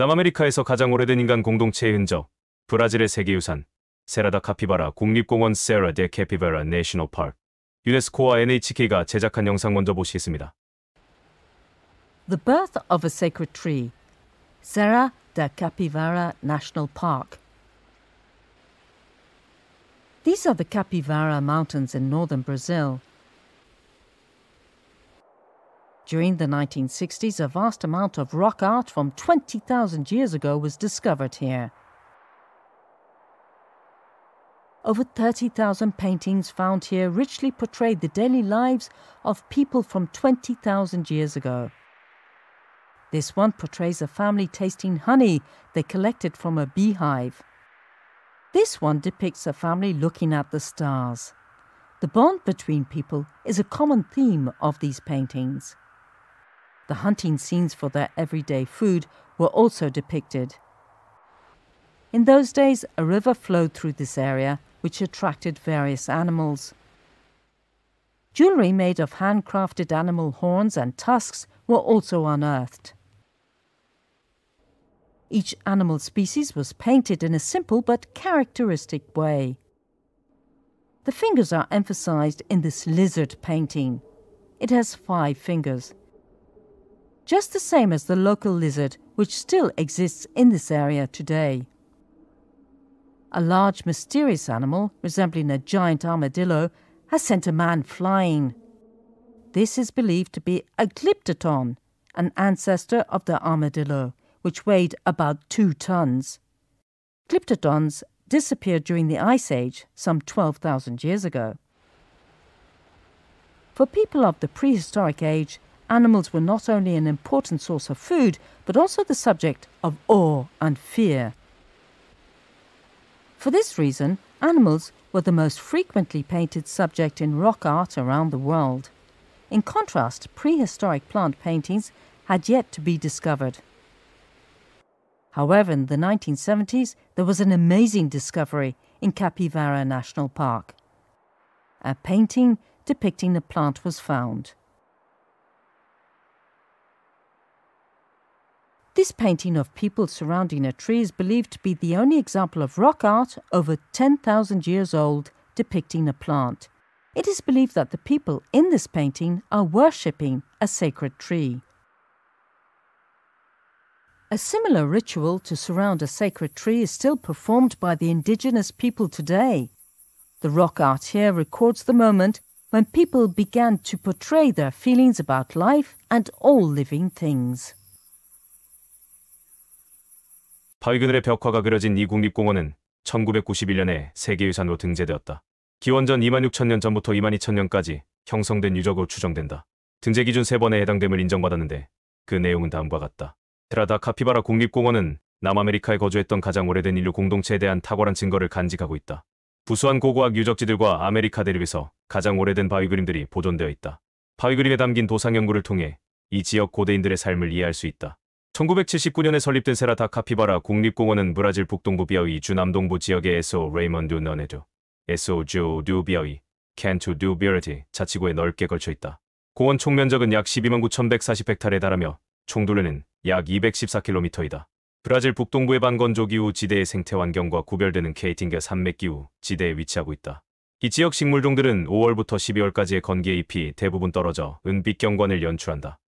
남아메리카에서 가장 오래된 인간 공동체의 흔적, 브라질의 세계유산, 세라다 카피바라 국립공원 세라 데 캐피바라 내셔널 파크, 유네스코와 NHK가 제작한 영상 먼저 보시겠습니다. The birth of a sacred tree, Serra da Capivara National Park. These are the Capivara Mountains in northern Brazil. During the 1960s, a vast amount of rock art from 20,000 years ago was discovered here. Over 30,000 paintings found here richly portrayed the daily lives of people from 20,000 years ago. This one portrays a family tasting honey they collected from a beehive. This one depicts a family looking at the stars. The bond between people is a common theme of these paintings. The hunting scenes for their everyday food were also depicted. In those days, a river flowed through this area, which attracted various animals. Jewelry made of handcrafted animal horns and tusks were also unearthed. Each animal species was painted in a simple but characteristic way. The fingers are emphasized in this lizard painting. It has five fingers just the same as the local lizard, which still exists in this area today. A large mysterious animal, resembling a giant armadillo, has sent a man flying. This is believed to be a glyptodon, an ancestor of the armadillo, which weighed about two tons. Glyptodons disappeared during the Ice Age some 12,000 years ago. For people of the prehistoric age, animals were not only an important source of food, but also the subject of awe and fear. For this reason, animals were the most frequently painted subject in rock art around the world. In contrast, prehistoric plant paintings had yet to be discovered. However, in the 1970s, there was an amazing discovery in Capivara National Park. A painting depicting the plant was found. This painting of people surrounding a tree is believed to be the only example of rock art over 10,000 years old depicting a plant. It is believed that the people in this painting are worshipping a sacred tree. A similar ritual to surround a sacred tree is still performed by the indigenous people today. The rock art here records the moment when people began to portray their feelings about life and all living things. 바위 그늘의 벽화가 그려진 이 국립공원은 1991년에 세계유산으로 등재되었다. 기원전 26,000년 전부터 22,000년까지 형성된 유적으로 추정된다. 등재 기준 3번에 해당됨을 인정받았는데 그 내용은 다음과 같다. 테라다 카피바라 국립공원은 남아메리카에 거주했던 가장 오래된 인류 공동체에 대한 탁월한 증거를 간직하고 있다. 부수한 고고학 유적지들과 아메리카 대륙에서 가장 오래된 바위 그림들이 보존되어 있다. 바위 그림에 담긴 도상 연구를 통해 이 지역 고대인들의 삶을 이해할 수 있다. 1979년에 설립된 세라타 카피바라 국립공원은 브라질 북동부 비아위주 남동부 지역의 에소 레이먼드 너네도 에소 주두 비아이 캔투 두 비어티 자치구에 넓게 걸쳐 있다. 공원 총면적은 약 12만 9,140헥타르에 달하며 총둘레는 약 214km이다. 브라질 북동부의 반건조 기후 지대의 생태 환경과 구별되는 케이팅가 산맥 기후 지대에 위치하고 있다. 이 지역 식물종들은 5월부터 12월까지의 건기에 잎이 대부분 떨어져 은빛 경관을 연출한다.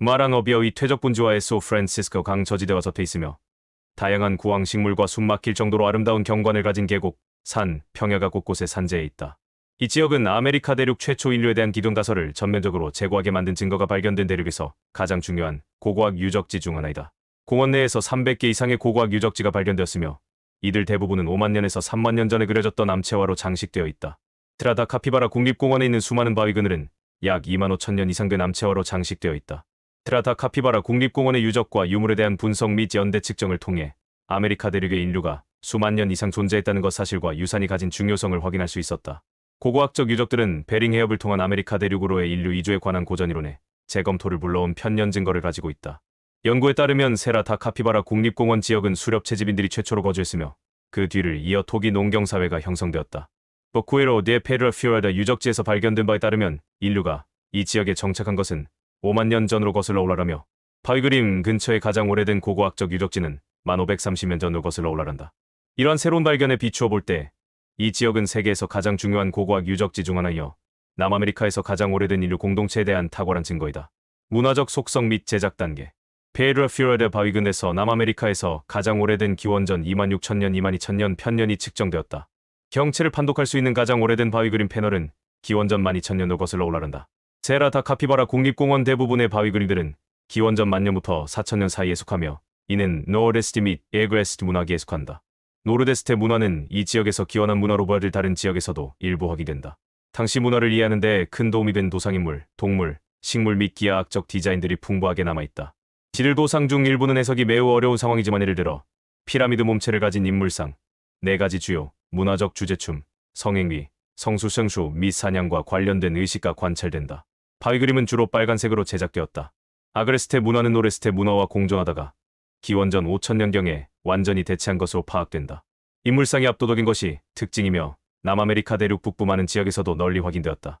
마랑어비어의 퇴적분지와의 소프란시스코 강 저지대와 섞여 있으며 다양한 구황식물과 숨막힐 정도로 아름다운 경관을 가진 계곡, 산, 평야가 곳곳에 산재해 있다. 이 지역은 아메리카 대륙 최초 인류에 대한 기둥 다설을 전면적으로 제고하게 만든 증거가 발견된 대륙에서 가장 중요한 고고학 유적지 중 하나이다. 공원 내에서 300개 이상의 고고학 유적지가 발견되었으며 이들 대부분은 5만 년에서 3만 년 전에 그려졌던 암체화로 장식되어 있다. 트라다 카피바라 국립공원에 있는 수많은 바위 그늘은 약 2만 5천 년 이상 된 암체화로 장식되어 있다. 트라타 카피바라 국립공원의 유적과 유물에 대한 분석 및 연대 측정을 통해 아메리카 대륙의 인류가 수만 년 이상 존재했다는 것 사실과 유산이 가진 중요성을 확인할 수 있었다. 고고학적 유적들은 베링 해협을 통한 아메리카 대륙으로의 인류 이주에 관한 고전 이론에 재검토를 불러온 편년 증거를 가지고 있다. 연구에 따르면 세라타 카피바라 국립공원 지역은 수렵 채집인들이 최초로 거주했으며 그 뒤를 이어 토기 농경사회가 형성되었다. 버쿠에로 네 페르라 퓨어다 유적지에서 발견된 바에 따르면 인류가 이 지역에 정착한 것은 5만 년 전으로 거슬러 올라라며 바위그림 근처의 가장 오래된 고고학적 유적지는 1530년 전으로 거슬러 올라란다. 이러한 새로운 발견에 비추어 볼 때 이 지역은 세계에서 가장 중요한 고고학 유적지 중 하나이어 남아메리카에서 가장 오래된 인류 공동체에 대한 탁월한 증거이다. 문화적 속성 및 제작 단계 페이르퓨럴드 바위근에서 남아메리카에서 가장 오래된 기원전 26,000년 22,000년 편년이 측정되었다. 경체를 판독할 수 있는 가장 오래된 바위그림 패널은 기원전 12,000년으로 거슬러 올라간다. 제라타 카피바라 국립공원 대부분의 바위 그림들은 기원전 만년부터 4천년 사이에 속하며 이는 노어레스티 및에그레스트 문화기에 속한다. 노르데스테 문화는 이 지역에서 기원한 문화로 보여질 다른 지역에서도 일부 확인된다. 당시 문화를 이해하는 데 큰 도움이 된 도상인물, 동물, 식물 및 기하학적 디자인들이 풍부하게 남아있다. 지를도상 중 일부는 해석이 매우 어려운 상황이지만 예를 들어 피라미드 몸체를 가진 인물상, 네 가지 주요 문화적 주제춤, 성행위, 성수생수 및 사냥과 관련된 의식과 관찰된다. 바위 그림은 주로 빨간색으로 제작되었다. 아그레스테 문화는 오레스테 문화와 공존하다가 기원전 5천년경에 완전히 대체한 것으로 파악된다. 인물상이 압도적인 것이 특징이며 남아메리카 대륙 북부 많은 지역에서도 널리 확인되었다.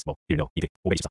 いつも、いるの、いて、お礼した。